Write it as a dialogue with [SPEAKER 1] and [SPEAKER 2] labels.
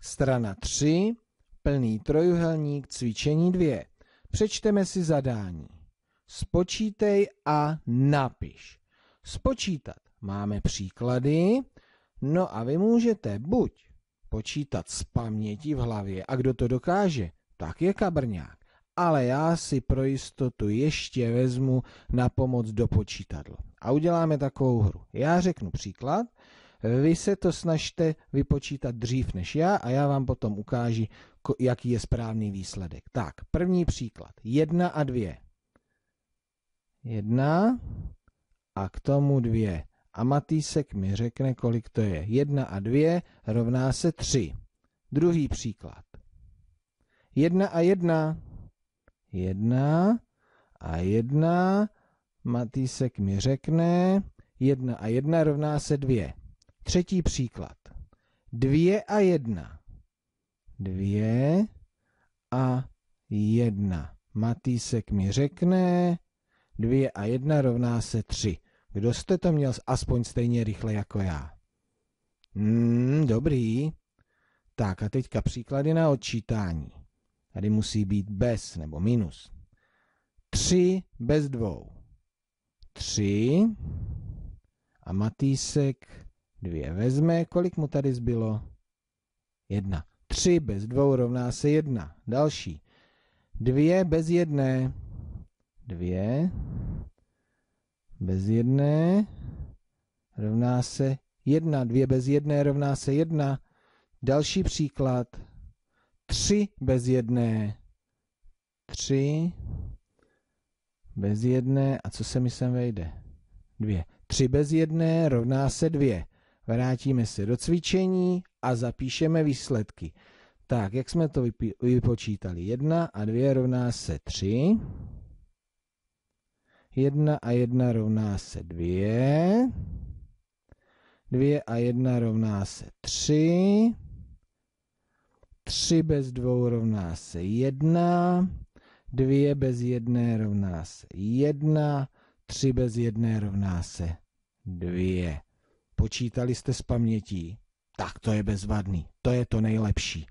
[SPEAKER 1] Strana 3, plný trojuhelník, cvičení 2. Přečteme si zadání. Spočítej a napiš. Spočítat máme příklady, no a vy můžete buď počítat z paměti v hlavě a kdo to dokáže, tak je kabrňák. Ale já si pro jistotu ještě vezmu na pomoc do počítadla. A uděláme takovou hru. Já řeknu příklad, vy se to snažte vypočítat dřív než já a já vám potom ukážu, jaký je správný výsledek. Tak, první příklad. Jedna a dvě. Jedna a k tomu dvě. A Matýsek mi řekne, kolik to je. Jedna a dvě rovná se tři. Druhý příklad. Jedna a jedna. Jedna a jedna. Matýsek mi řekne, jedna a jedna rovná se dvě. Třetí příklad. Dvě a jedna. Dvě a jedna. Matýsek mi řekne, dvě a jedna rovná se tři. Kdo jste to měl aspoň stejně rychle jako já? Hmm, dobrý. Tak a teďka příklady na odčítání. Tady musí být bez nebo minus. Tři bez dvou. Tři a Matýsek Dvě vezme, kolik mu tady zbylo? Jedna. Tři bez dvou rovná se jedna. Další. Dvě bez jedné. Dvě bez jedné rovná se jedna. Dvě bez jedné rovná se jedna. Další příklad. Tři bez jedné. Tři bez jedné. A co se mi sem vejde? Dvě. Tři bez jedné rovná se dvě vrátíme se do cvičení a zapíšeme výsledky. Tak, jak jsme to vypočítali? 1 a 2 rovná se 3. 1 a 1 rovná se 2. 2 a 1 rovná se 3. 3 bez 2 rovná se 1. 2 bez 1 rovná se 1. 3 bez 1 rovná se 2 počítali jste s pamětí, tak to je bezvadný, to je to nejlepší.